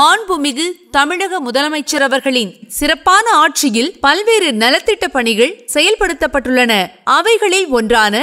மாண்புமிகு தமிழக முதலமைச்சர் அவர்களின் சிறப்பான ஆட்சியில் பல்வேறு நலத்திட்ட பணிகள் செயல்படுத்தப்பட்டுள்ளன அவைகளில் ஒன்றான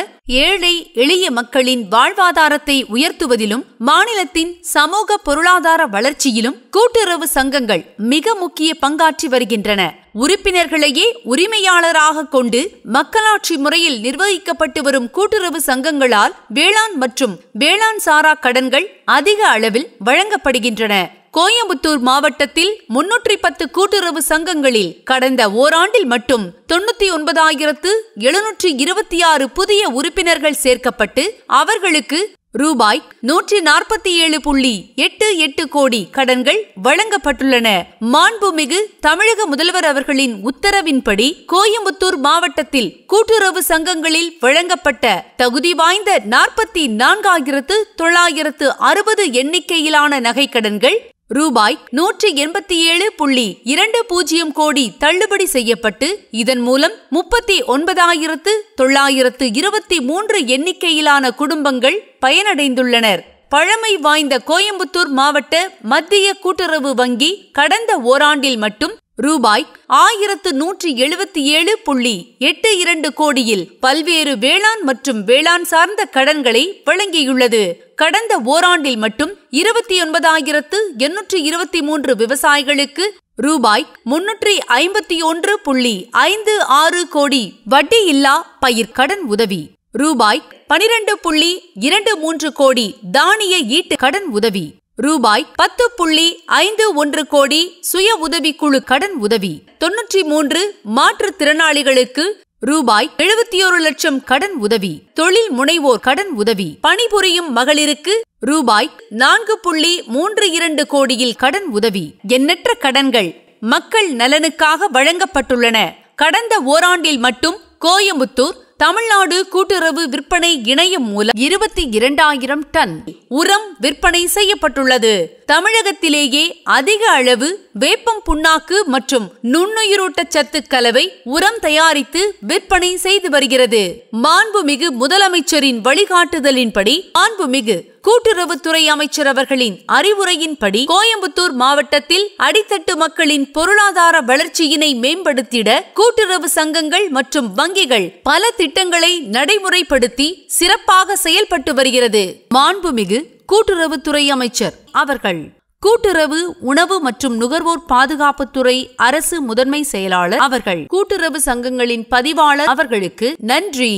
ஏழை எளிய மக்களின் வாழ்வாதாரத்தை உயர்த்துவதிலும் மாநிலத்தின் சமூக பொருளாதார வளர்ச்சியிலும் கூட்டுறவு சங்கங்கள் மிக முக்கிய பங்காற்றி வருகின்றன உறுப்பினர்களையே உரிமையாளராக கொண்டு மக்களாட்சி முறையில் நிர்வகிக்கப்பட்டு வரும் கூட்டுறவு சங்கங்களால் வேளாண் மற்றும் வேளாண் சாரா கடன்கள் அதிக அளவில் வழங்கப்படுகின்றன கோயம்புத்தூர் மாவட்டத்தில் முன்னூற்றி பத்து கூட்டுறவு சங்கங்களில் கடந்த ஓராண்டில் மட்டும் தொண்ணூத்தி ஒன்பதாயிரத்து எழுநூற்றி இருபத்தி ஆறு புதிய உறுப்பினர்கள் சேர்க்கப்பட்டு அவர்களுக்கு ரூபாய் நூற்றி நாற்பத்தி ஏழு புள்ளி எட்டு எட்டு கோடி கடன்கள் வழங்கப்பட்டுள்ளன மாண்புமிகு தமிழக முதல்வர் அவர்களின் உத்தரவின்படி கோயம்புத்தூர் மாவட்டத்தில் கூட்டுறவு சங்கங்களில் வழங்கப்பட்ட தகுதி வாய்ந்த நாற்பத்தி நான்காயிரத்து தொள்ளாயிரத்து அறுபது எண்ணிக்கையிலான கடன்கள் ரூபாய் நூற்றி எண்பத்தி ஏழு புள்ளி இரண்டு பூஜ்ஜியம் கோடி தள்ளுபடி செய்யப்பட்டு இதன் மூலம் முப்பத்தி ஒன்பதாயிரத்து தொள்ளாயிரத்து இருபத்தி மூன்று எண்ணிக்கையிலான குடும்பங்கள் பயனடைந்துள்ளனர் பழமை வாய்ந்த கோயம்புத்தூர் மாவட்ட மத்திய கூட்டுறவு வங்கி கடந்த ஓராண்டில் மட்டும் ரூபாய் ஆயிரத்து நூற்றி எழுபத்தி ஏழு புள்ளி எட்டு இரண்டு கோடியில் பல்வேறு வேளாண் மற்றும் வேளாண் சார்ந்த கடன்களை வழங்கியுள்ளது கடந்த ஓராண்டில் மட்டும் இருபத்தி ஒன்பதாயிரத்து எண்ணூற்று இருபத்தி மூன்று விவசாயிகளுக்கு ரூபாய் முன்னூற்றி ஐம்பத்தி ஒன்று புள்ளி ஐந்து ஆறு கோடி வட்டியில்லா பயிர் கடன் உதவி ரூபாய் பனிரெண்டு புள்ளி இரண்டு மூன்று கோடி தானிய ஈட்டு கடன் உதவி ரூபாய் பத்து புள்ளி ஐந்து ஒன்று கோடி சுய உதவிக்குழு கடன் உதவி தொன்னூற்றி மூன்று மாற்றுத்திறனாளிகளுக்கு ரூபாய் எழுபத்தி ஒரு லட்சம் கடன் உதவி தொழில் முனைவோர் கடன் உதவி பணிபுரியும் மகளிருக்கு ரூபாய் நான்கு புள்ளி மூன்று இரண்டு கோடியில் கடன் உதவி எண்ணற்ற கடன்கள் மக்கள் நலனுக்காக வழங்கப்பட்டுள்ளன கடந்த ஓராண்டில் மட்டும் கோயம்புத்தூர் தமிழ்நாடு கூட்டுறவு விற்பனை இணையம் மூலம் இருபத்தி இரண்டாயிரம் டன் உரம் விற்பனை செய்யப்பட்டுள்ளது தமிழகத்திலேயே அதிக அளவு வேப்பம் புண்ணாக்கு மற்றும் சத்து கலவை உரம் தயாரித்து விற்பனை செய்து வருகிறது மாண்புமிகு முதலமைச்சரின் வழிகாட்டுதலின்படி மாண்புமிகு கூட்டுறவுத்துறை அமைச்சர் அவர்களின் அறிவுரையின்படி கோயம்புத்தூர் மாவட்டத்தில் அடித்தட்டு மக்களின் பொருளாதார வளர்ச்சியினை மேம்படுத்திட கூட்டுறவு சங்கங்கள் மற்றும் வங்கிகள் பல திட்டங்களை நடைமுறைப்படுத்தி சிறப்பாக செயல்பட்டு வருகிறது மாண்புமிகு கூட்டுறவுத்துறை அமைச்சர் அவர்கள் கூட்டுறவு உணவு மற்றும் நுகர்வோர் பாதுகாப்புத்துறை அரசு முதன்மை செயலாளர் அவர்கள் கூட்டுறவு சங்கங்களின் பதிவாளர் அவர்களுக்கு நன்றி